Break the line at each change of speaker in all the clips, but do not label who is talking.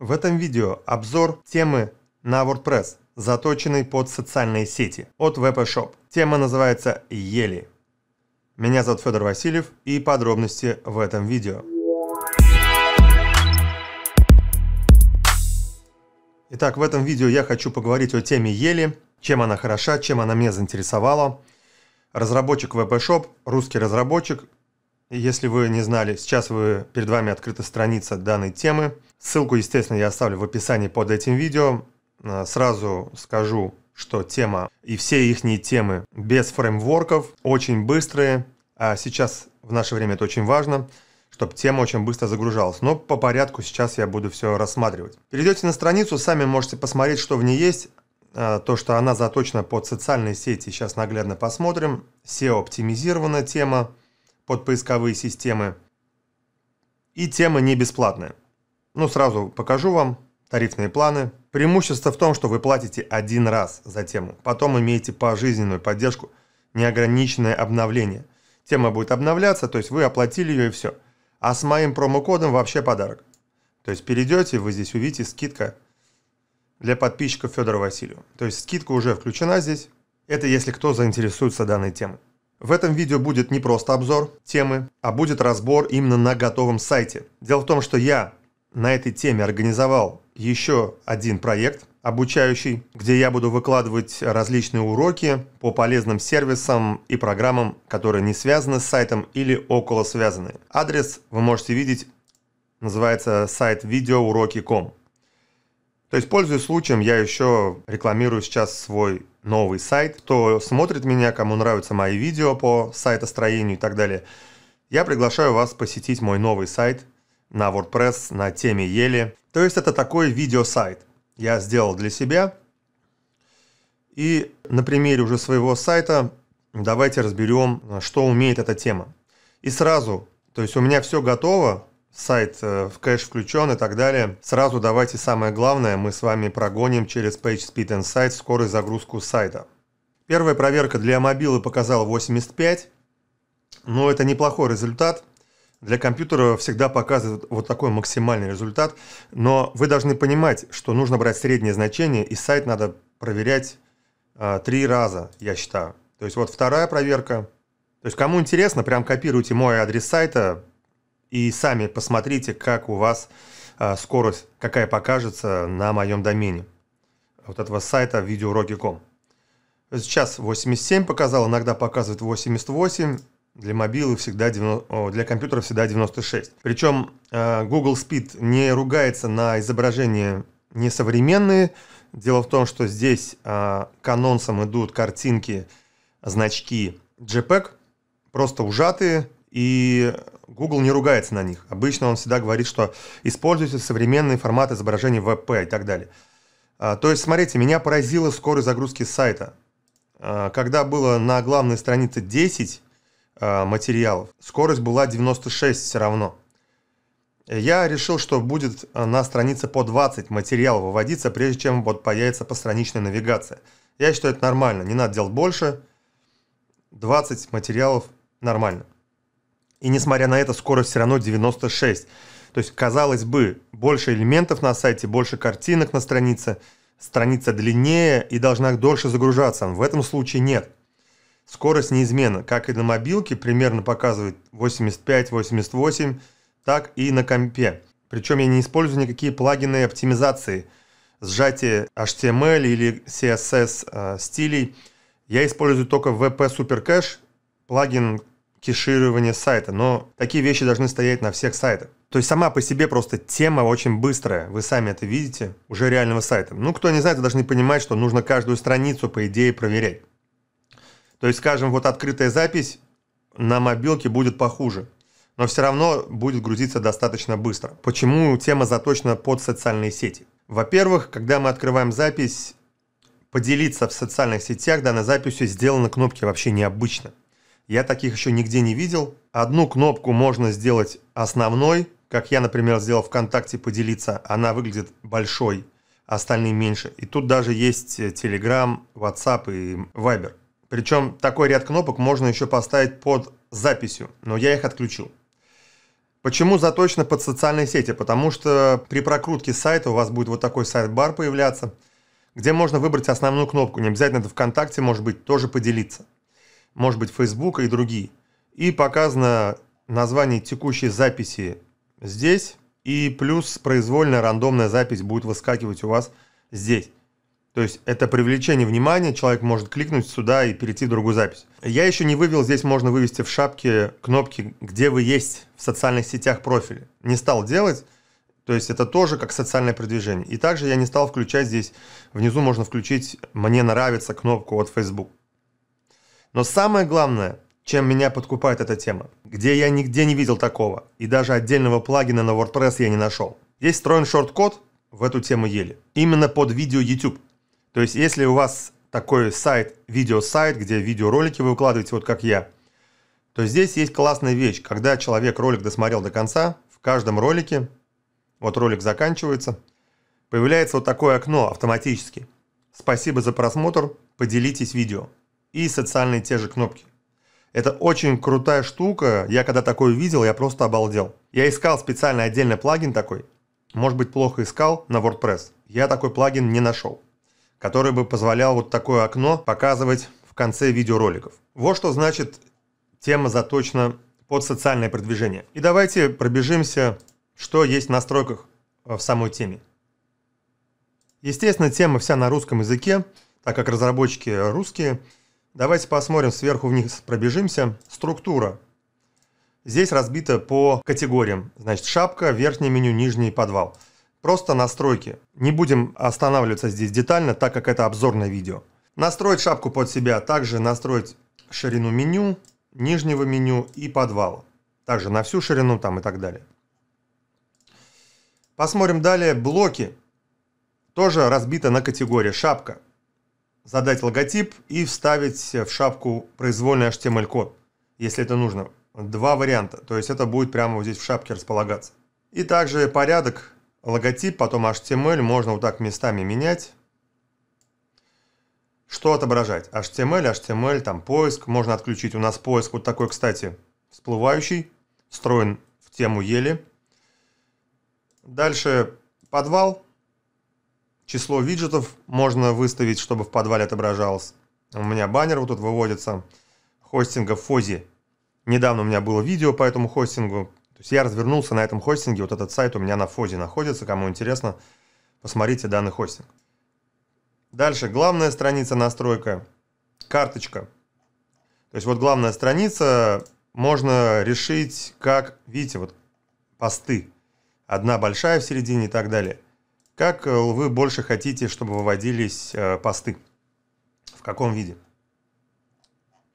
В этом видео обзор темы на WordPress, заточенной под социальные сети от WebShop. Тема называется «Ели». Меня зовут Федор Васильев и подробности в этом видео. Итак, в этом видео я хочу поговорить о теме «Ели», чем она хороша, чем она меня заинтересовала. Разработчик WebShop, русский разработчик. Если вы не знали, сейчас вы, перед вами открыта страница данной темы – Ссылку, естественно, я оставлю в описании под этим видео. Э, сразу скажу, что тема и все их темы без фреймворков, очень быстрые. А сейчас в наше время это очень важно, чтобы тема очень быстро загружалась. Но по порядку сейчас я буду все рассматривать. Перейдете на страницу, сами можете посмотреть, что в ней есть. Э, то, что она заточена под социальные сети, сейчас наглядно посмотрим. seo оптимизированная тема под поисковые системы. И тема не бесплатная. Ну, сразу покажу вам тарифные планы. Преимущество в том, что вы платите один раз за тему, потом имеете пожизненную поддержку, неограниченное обновление. Тема будет обновляться, то есть вы оплатили ее и все. А с моим промокодом вообще подарок. То есть перейдете, вы здесь увидите скидка для подписчиков Федора Васильева. То есть скидка уже включена здесь. Это если кто заинтересуется данной темой. В этом видео будет не просто обзор темы, а будет разбор именно на готовом сайте. Дело в том, что я на этой теме организовал еще один проект обучающий, где я буду выкладывать различные уроки по полезным сервисам и программам, которые не связаны с сайтом или около связаны. Адрес вы можете видеть, называется сайт видеоуроки.com. То есть, пользуясь случаем, я еще рекламирую сейчас свой новый сайт. Кто смотрит меня, кому нравятся мои видео по сайтостроению и так далее, я приглашаю вас посетить мой новый сайт – на WordPress, на теме Ели. То есть это такой видеосайт. Я сделал для себя. И на примере уже своего сайта давайте разберем, что умеет эта тема. И сразу, то есть у меня все готово, сайт э, в кэш включен и так далее. Сразу давайте самое главное, мы с вами прогоним через PageSpeed Insight скорую загрузку сайта. Первая проверка для мобилы показала 85, но это неплохой результат – для компьютера всегда показывает вот такой максимальный результат, но вы должны понимать, что нужно брать среднее значение, и сайт надо проверять э, три раза, я считаю. То есть вот вторая проверка. То есть кому интересно, прям копируйте мой адрес сайта и сами посмотрите, как у вас э, скорость, какая покажется на моем домене. Вот этого сайта видеоуроки.com. Сейчас 87 показал, иногда показывает 88. Для мобилы всегда 90, о, для компьютера всегда 96. Причем э, Google Speed не ругается на изображения несовременные. Дело в том, что здесь э, к идут картинки, значки JPEG, просто ужатые, и Google не ругается на них. Обычно он всегда говорит, что используйте современный формат изображения VP и так далее. А, то есть, смотрите, меня поразила скорость загрузки сайта. А, когда было на главной странице 10 Э, материалов. Скорость была 96 все равно. Я решил, что будет э, на странице по 20 материалов выводиться, прежде чем вот появится постраничная навигация. Я считаю, это нормально. Не надо делать больше. 20 материалов нормально. И несмотря на это, скорость все равно 96. То есть, казалось бы, больше элементов на сайте, больше картинок на странице, страница длиннее и должна дольше загружаться. В этом случае нет скорость неизменна. Как и на мобилке, примерно показывает 85, 88, так и на компе. Причем я не использую никакие плагины оптимизации, сжатие HTML эм или CSS э, стилей. Я использую только VP Super Cache, плагин кеширования сайта, но такие вещи должны стоять на всех сайтах. То есть сама по себе просто тема очень быстрая, вы сами это видите, уже реального сайта. Ну, кто не знает, вы должны понимать, что нужно каждую страницу, по идее, проверять. То есть, скажем, вот открытая запись на мобилке будет похуже, но все равно будет грузиться достаточно быстро. Почему тема заточена под социальные сети? Во-первых, когда мы открываем запись, поделиться в социальных сетях данной записью сделаны кнопки вообще необычно. Я таких еще нигде не видел. Одну кнопку можно сделать основной, как я, например, сделал ВКонтакте поделиться. Она выглядит большой, остальные меньше. И тут даже есть э, Telegram, WhatsApp и Viber. Причем такой ряд кнопок можно еще поставить под записью, но я их отключил. Почему заточено под социальные сети? Потому что при прокрутке сайта у вас будет вот такой сайт-бар появляться, где можно выбрать основную кнопку. Не обязательно это ВКонтакте, может быть, тоже поделиться. Может быть, Facebook и другие. И показано название текущей записи здесь, и плюс произвольная рандомная запись будет выскакивать у вас здесь. То есть это привлечение внимания, человек может кликнуть сюда и перейти в другую запись. Я еще не вывел, здесь можно вывести в шапке кнопки, где вы есть в социальных сетях профиле. Не стал делать, то есть это тоже как социальное продвижение. И также я не стал включать здесь, внизу можно включить «Мне нравится» кнопку от Facebook. Но самое главное, чем меня подкупает эта тема, где я нигде не видел такого, и даже отдельного плагина на WordPress я не нашел. Есть встроен шорт-код в эту тему ели именно под видео YouTube. То есть, если у вас такой сайт, видеосайт, где видеоролики вы выкладываете, вот как я, то здесь есть классная вещь. Когда человек ролик досмотрел до конца, в каждом ролике, вот ролик заканчивается, появляется вот такое окно автоматически. Спасибо за просмотр, поделитесь видео. И социальные те же кнопки. Это очень крутая штука. Я когда такое увидел, я просто обалдел. Я искал специально отдельный плагин такой. Может быть, плохо искал на WordPress. Я такой плагин не нашел который бы позволял вот такое окно показывать в конце видеороликов. Вот что значит тема заточена под социальное продвижение. И давайте пробежимся, что есть в настройках э, в самой теме. Естественно, тема вся на русском языке, так как разработчики русские. Давайте посмотрим, сверху вниз пробежимся. Структура. Здесь разбита по категориям. Значит, шапка, верхнее меню, нижний подвал. Просто настройки. Не будем останавливаться здесь детально, так как это обзорное видео. Настроить шапку под себя, также настроить ширину меню, нижнего меню и подвала. Также на всю ширину там и так далее. Посмотрим далее блоки. Тоже разбито на категории шапка. Задать логотип и вставить в шапку произвольный HTML-код, если это нужно. Два варианта, то есть это будет прямо вот здесь в шапке располагаться. И также порядок Логотип, потом HTML можно вот так местами менять. Что отображать? HTML, HTML, там поиск. Можно отключить. У нас поиск вот такой, кстати, всплывающий. Встроен в тему еле. Дальше подвал. Число виджетов можно выставить, чтобы в подвале отображалось. У меня баннер вот тут выводится. Хостинга Фози. Недавно у меня было видео по этому хостингу. То есть я развернулся на этом хостинге, вот этот сайт у меня на фоде находится, кому интересно, посмотрите данный хостинг. Дальше главная страница настройка, карточка. То есть вот главная страница, можно решить, как, видите, вот посты. Одна большая в середине и так далее. Как э, вы больше хотите, чтобы выводились э, посты? В каком виде?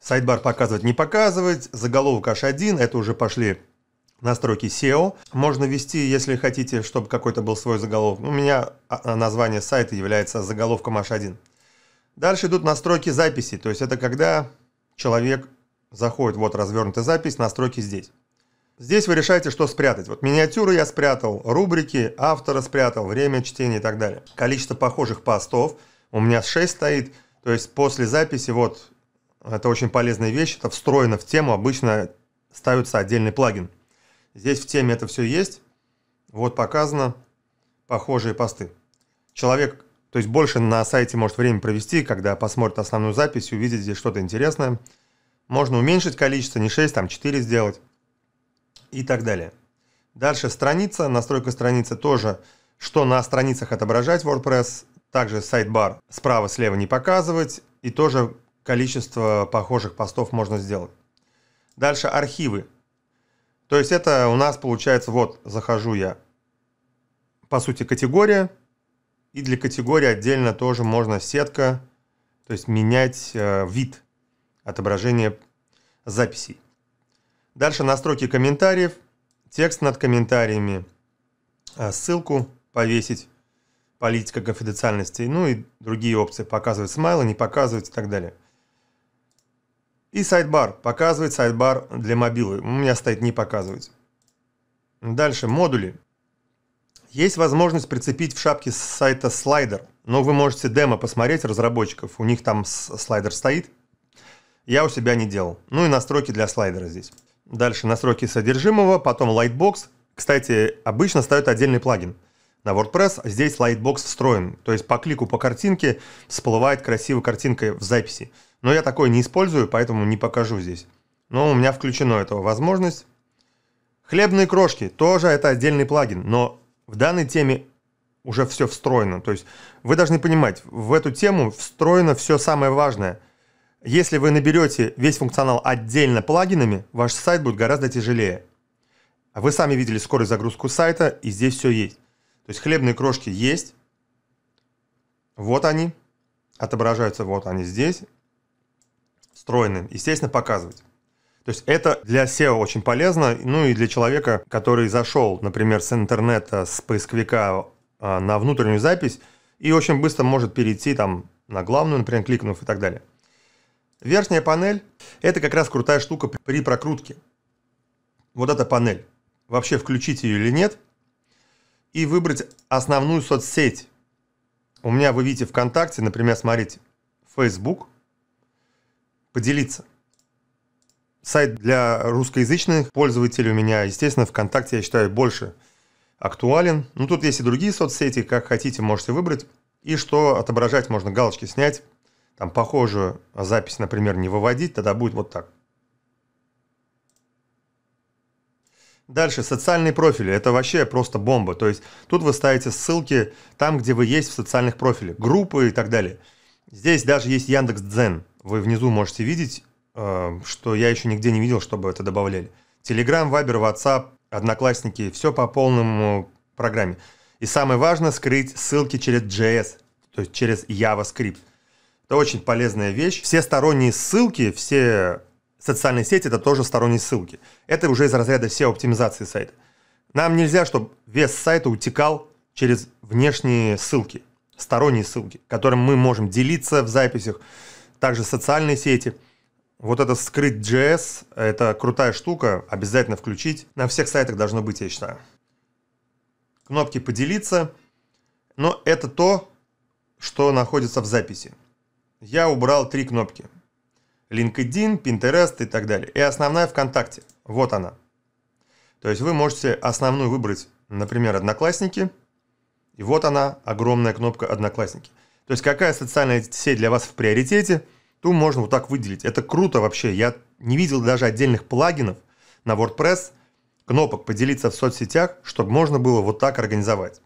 Сайдбар показывать, не показывать. Заголовок H1, это уже пошли настройки SEO. Можно ввести, если хотите, чтобы какой-то был свой заголовок. У меня а, а, название сайта является заголовком H1. Дальше идут настройки записи, то есть это когда человек заходит, вот развернутая запись, настройки здесь. Здесь вы решаете, что спрятать. Вот миниатюры я спрятал, рубрики, автора спрятал, время чтения и так далее. Количество похожих постов у меня 6 стоит, то есть после записи вот это очень полезная вещь, это встроено в тему, обычно ставится отдельный плагин. Здесь в теме это все есть. Вот показано похожие посты. Человек, то есть больше на сайте может время провести, когда посмотрит основную запись, увидит здесь что-то интересное. Можно уменьшить количество, не 6, там 4 сделать и так далее. Дальше страница, настройка страницы тоже, что на страницах отображать WordPress, также сайт-бар справа-слева не показывать, и тоже количество похожих постов можно сделать. Дальше архивы. То есть это у нас получается, вот, захожу я, по сути, категория, и для категории отдельно тоже можно сетка, то есть менять э, вид отображения записей. Дальше настройки комментариев, текст над комментариями, э, ссылку повесить, политика конфиденциальности, ну и другие опции, показывать смайлы, не показывать и так далее. И сайдбар. Показывает сайдбар для мобилы. У меня стоит не показывать. Дальше модули. Есть возможность прицепить в шапке с сайта слайдер, но вы можете демо посмотреть разработчиков, у них там слайдер стоит. Я у себя не делал. Ну и настройки для слайдера здесь. Дальше настройки содержимого, потом Lightbox. Кстати, обычно ставят отдельный плагин на WordPress, здесь Lightbox встроен, то есть по клику по картинке всплывает красивая картинка в записи. Но я такой не использую, поэтому не покажу здесь. Но у меня включена эта возможность. Хлебные крошки, тоже это отдельный плагин, но в данной теме уже все встроено. То есть вы должны понимать, в эту тему встроено все самое важное. Если вы наберете весь функционал отдельно плагинами, ваш сайт будет гораздо тяжелее. Вы сами видели скорость загрузку сайта, и здесь все есть. То есть хлебные крошки есть. Вот они. Отображаются вот они здесь встроенным, естественно, показывать. То есть это для SEO очень полезно, ну и для человека, который зашел, например, с интернета, с поисковика а, на внутреннюю запись, и очень быстро может перейти там на главную, например, кликнув и так далее. Верхняя панель – это как раз крутая штука при прокрутке. Вот эта панель. Вообще включить ее или нет. И выбрать основную соцсеть. У меня вы видите ВКонтакте, например, смотрите, Facebook – поделиться. Сайт для русскоязычных пользователей у меня, естественно, ВКонтакте, я считаю, больше актуален. Ну, тут есть и другие соцсети, как хотите, можете выбрать. И что отображать можно, галочки снять, там похожую запись, например, не выводить, тогда будет вот так. Дальше, социальные профили. Это вообще просто бомба. То есть тут вы ставите ссылки там, где вы есть в социальных профилях, группы и так далее – Здесь даже есть Яндекс Дзен. Вы внизу можете видеть, э, что я еще нигде не видел, чтобы это добавляли. Телеграм, Вайбер, Ватсап, Одноклассники, все по полному программе. И самое важное, скрыть ссылки через JS, то есть через JavaScript. Это очень полезная вещь. Все сторонние ссылки, все социальные сети – это тоже сторонние ссылки. Это уже из разряда все оптимизации сайта. Нам нельзя, чтобы вес сайта утекал через внешние ссылки сторонние ссылки, которым мы можем делиться в записях, также социальные сети. Вот это скрыть JS, это крутая штука, обязательно включить. На всех сайтах должно быть, я считаю. Кнопки «Поделиться». Но это то, что находится в записи. Я убрал три кнопки. LinkedIn, Pinterest и так далее. И основная ВКонтакте. Вот она. То есть вы можете основную выбрать, например, «Одноклассники», и вот она, огромная кнопка «Одноклассники». То есть какая социальная сеть для вас в приоритете, ту можно вот так выделить. Это круто вообще. Я не видел даже отдельных плагинов на WordPress, кнопок «Поделиться в соцсетях», чтобы можно было вот так организовать.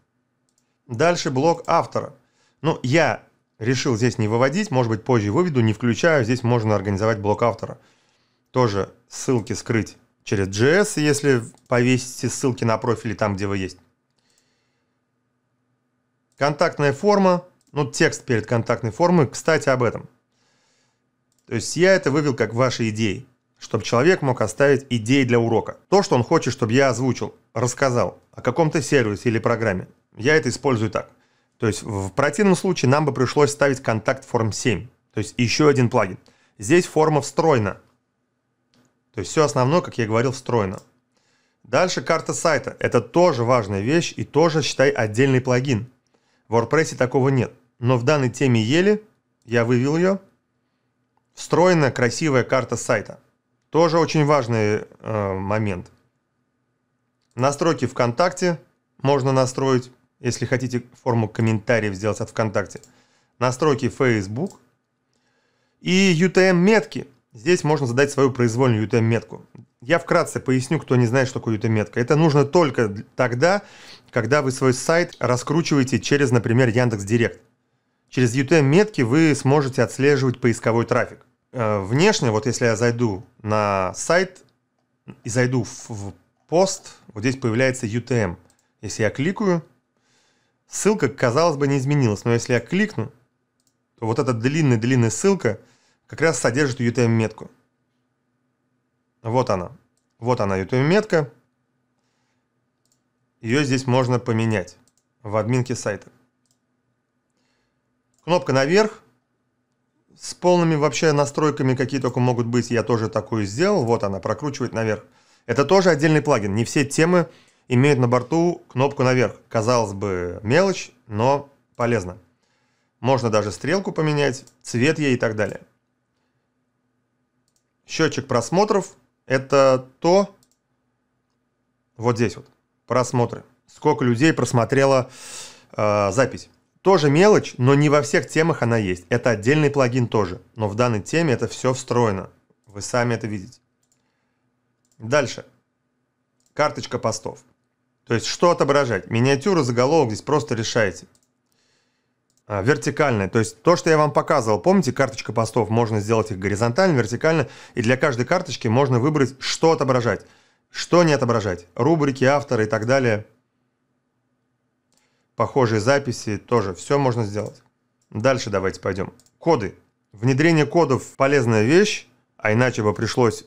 Дальше блок автора. Ну, я решил здесь не выводить, может быть, позже выведу, не включаю. Здесь можно организовать блок автора. Тоже ссылки скрыть через JS, если повесите ссылки на профили там, где вы есть. Контактная форма, ну, текст перед контактной формой, кстати, об этом. То есть я это вывел как ваши идеи, чтобы человек мог оставить идеи для урока. То, что он хочет, чтобы я озвучил, рассказал о каком-то сервисе или программе. Я это использую так. То есть в противном случае нам бы пришлось ставить контакт форм 7, то есть еще один плагин. Здесь форма встроена. То есть все основное, как я говорил, встроено. Дальше карта сайта. Это тоже важная вещь и тоже, считай, отдельный плагин. В WordPress такого нет. Но в данной теме Ели я вывел ее. Встроенная красивая карта сайта. Тоже очень важный э, момент. Настройки ВКонтакте можно настроить, если хотите форму комментариев сделать от ВКонтакте. Настройки Facebook и UTM-метки – Здесь можно задать свою произвольную UTM-метку. Я вкратце поясню, кто не знает, что такое UTM-метка. Это нужно только тогда, когда вы свой сайт раскручиваете через, например, Яндекс Директ. Через UTM-метки вы сможете отслеживать поисковой трафик. Э, внешне, вот если я зайду на сайт и зайду в пост, вот здесь появляется UTM. Если я кликаю, ссылка, казалось бы, не изменилась, но если я кликну, то вот эта длинная-длинная ссылка – как раз содержит UTM-метку. Вот она. Вот она UTM-метка. Ее здесь можно поменять в админке сайта. Кнопка наверх. С полными вообще настройками, какие только могут быть, я тоже такую сделал. Вот она, прокручивает наверх. Это тоже отдельный плагин. Не все темы имеют на борту кнопку наверх. Казалось бы, мелочь, но полезно. Можно даже стрелку поменять, цвет ей и так далее. Счетчик просмотров – это то, вот здесь вот, просмотры. Сколько людей просмотрело э, запись. Тоже мелочь, но не во всех темах она есть. Это отдельный плагин тоже. Но в данной теме это все встроено. Вы сами это видите. Дальше. Карточка постов. То есть что отображать? Миниатюру, заголовок здесь просто решаете. А, вертикальной. То есть то, что я вам показывал, помните, карточка постов, можно сделать их горизонтально, вертикально, и для каждой карточки можно выбрать, что отображать, что не отображать. Рубрики, авторы и так далее. Похожие записи тоже. Все можно сделать. Дальше давайте пойдем. Коды. Внедрение кодов – полезная вещь, а иначе бы пришлось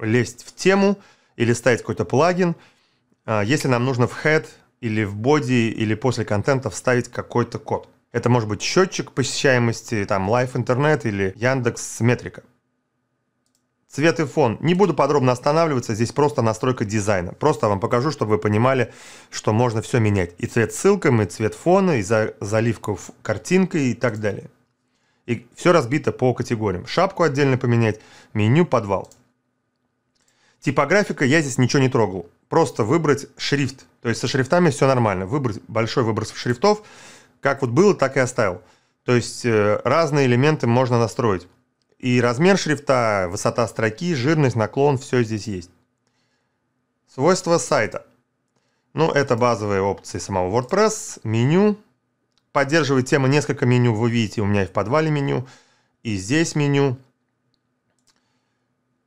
лезть в тему или ставить какой-то плагин. А, если нам нужно в head или в body или после контента вставить какой-то код – это может быть счетчик посещаемости, там, Live Интернет или Яндекс Метрика. Цвет и фон. Не буду подробно останавливаться, здесь просто настройка дизайна. Просто вам покажу, чтобы вы понимали, что можно все менять. И цвет ссылками, и цвет фона, и за, заливку картинкой и так далее. И все разбито по категориям. Шапку отдельно поменять, меню, подвал. Типографика я здесь ничего не трогал. Просто выбрать шрифт. То есть со шрифтами все нормально. Выбрать большой выбор шрифтов – как вот было, так и оставил. То есть э, разные элементы можно настроить. И размер шрифта, высота строки, жирность, наклон, все здесь есть. Свойства сайта. Ну, это базовые опции самого WordPress, меню. Поддерживает тема несколько меню, вы видите, у меня и в подвале меню, и здесь меню.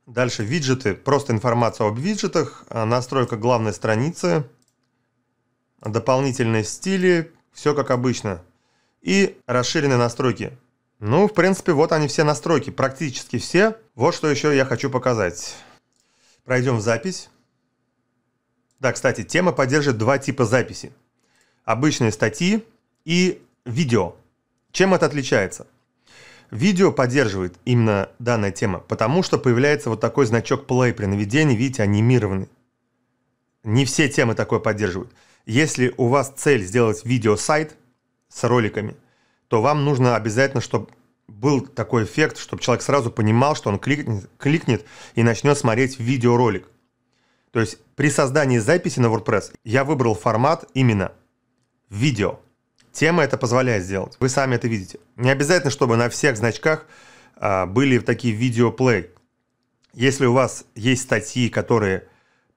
Дальше виджеты, просто информация об виджетах, а настройка главной страницы, дополнительные стили, все как обычно. И расширенные настройки. Ну, в принципе, вот они все настройки, практически все. Вот что еще я хочу показать. Пройдем в запись. Да, кстати, тема поддерживает два типа записи. Обычные статьи и видео. Чем это отличается? Видео поддерживает именно данная тема, потому что появляется вот такой значок play при наведении, видите, анимированный. Не все темы такое поддерживают. Если у вас цель сделать видеосайт с роликами, то вам нужно обязательно, чтобы был такой эффект, чтобы человек сразу понимал, что он кликнет, кликнет и начнет смотреть видеоролик. То есть при создании записи на WordPress я выбрал формат именно видео. Тема это позволяет сделать. Вы сами это видите. Не обязательно, чтобы на всех значках а, были такие видеоплей. Если у вас есть статьи, которые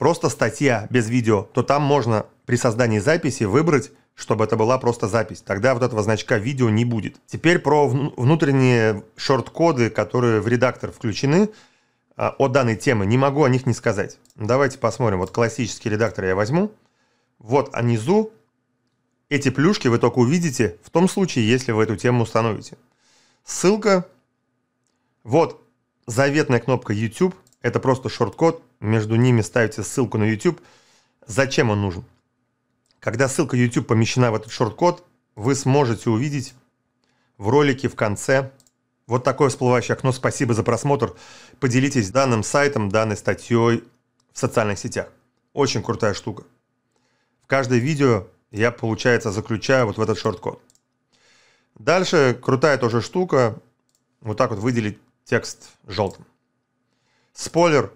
просто статья без видео, то там можно при создании записи выбрать чтобы это была просто запись. Тогда вот этого значка видео не будет. Теперь про внутренние шорт-коды, которые в редактор включены а, от данной темы. Не могу о них не сказать. Давайте посмотрим. Вот классический редактор я возьму. Вот, а внизу эти плюшки вы только увидите в том случае, если вы эту тему установите. Ссылка. Вот заветная кнопка YouTube. Это просто шорткод, между ними ставите ссылку на YouTube. Зачем он нужен? Когда ссылка YouTube помещена в этот шорткод, вы сможете увидеть в ролике в конце вот такое всплывающее окно. Спасибо за просмотр. Поделитесь данным сайтом, данной статьей в социальных сетях. Очень крутая штука. В каждое видео я, получается, заключаю вот в этот шорткод. Дальше крутая тоже штука. Вот так вот выделить текст желтым. Спойлер.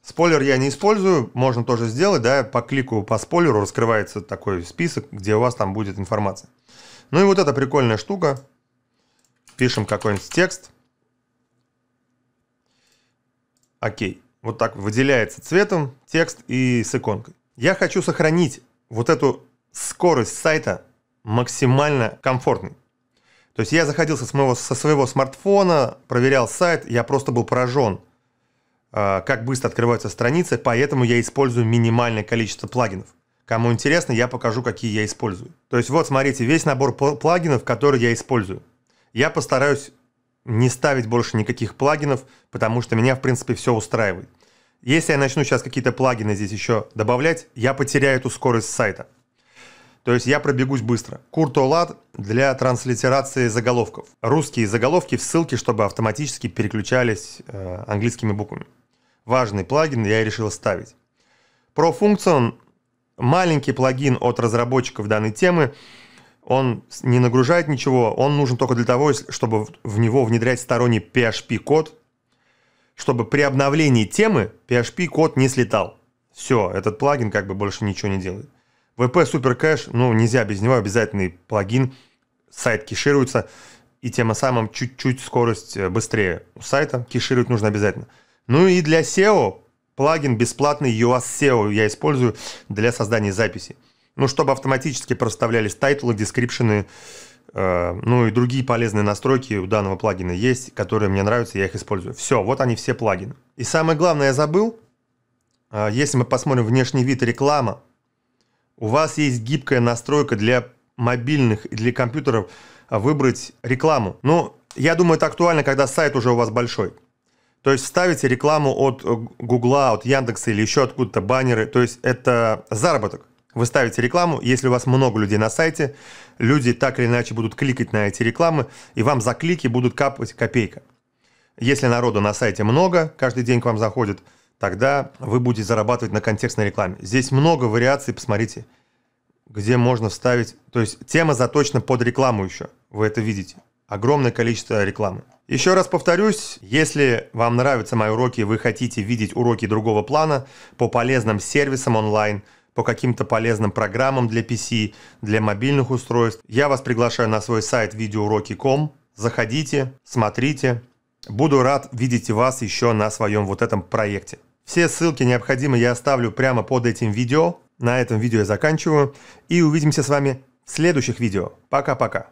Спойлер я не использую, можно тоже сделать, да, по клику по спойлеру раскрывается такой список, где у вас там будет информация. Ну и вот эта прикольная штука. Пишем какой-нибудь текст. Окей. Вот так выделяется цветом текст и с иконкой. Я хочу сохранить вот эту скорость сайта максимально комфортной. То есть я заходил со своего, со своего смартфона, проверял сайт, я просто был поражен Э, как быстро открываются страницы, поэтому я использую минимальное количество плагинов. Кому интересно, я покажу, какие я использую. То есть вот, смотрите, весь набор плагинов, которые я использую. Я постараюсь не ставить больше никаких плагинов, потому что меня, в принципе, все устраивает. Если я начну сейчас какие-то плагины здесь еще добавлять, я потеряю эту скорость сайта. То есть я пробегусь быстро. Куртолад для транслитерации заголовков. Русские заголовки в ссылке, чтобы автоматически переключались э, английскими буквами. Важный плагин я решил ставить. ProFunction – маленький плагин от разработчиков данной темы. Он не нагружает ничего, он нужен только для того, чтобы в него внедрять сторонний PHP-код, чтобы при обновлении темы PHP-код не слетал. Все, этот плагин как бы больше ничего не делает. VP Super Cache, ну, нельзя без него, обязательный плагин. Сайт кешируется, и тем самым чуть-чуть скорость э, быстрее у сайта. Кешировать нужно обязательно. Ну и для SEO плагин бесплатный UAS SEO я использую для создания записи. Ну, чтобы автоматически проставлялись тайтлы, дескрипшены, э, ну и другие полезные настройки у данного плагина есть, которые мне нравятся, я их использую. Все, вот они все плагины. И самое главное я забыл, э, если мы посмотрим внешний вид реклама, у вас есть гибкая настройка для мобильных и для компьютеров а, выбрать рекламу. Ну, я думаю, это актуально, когда сайт уже у вас большой. То есть ставите рекламу от э, Гугла, от Яндекса или еще откуда-то баннеры. То есть это заработок. Вы ставите рекламу, если у вас много людей на сайте, люди так или иначе будут кликать на эти рекламы, и вам за клики будут капать копейка. Если народу на сайте много, каждый день к вам заходит – тогда вы будете зарабатывать на контекстной рекламе. Здесь много вариаций, посмотрите, где можно вставить. То есть тема заточена под рекламу еще, вы это видите. Огромное количество рекламы. Еще раз повторюсь, если вам нравятся мои уроки вы хотите видеть уроки другого плана по полезным сервисам онлайн, по каким-то полезным программам для PC, для мобильных устройств, я вас приглашаю на свой сайт videouroki.com. Заходите, смотрите, Буду рад видеть вас еще на своем вот этом проекте. Все ссылки необходимые я оставлю прямо под этим видео. На этом видео я заканчиваю. И увидимся с вами в следующих видео. Пока-пока.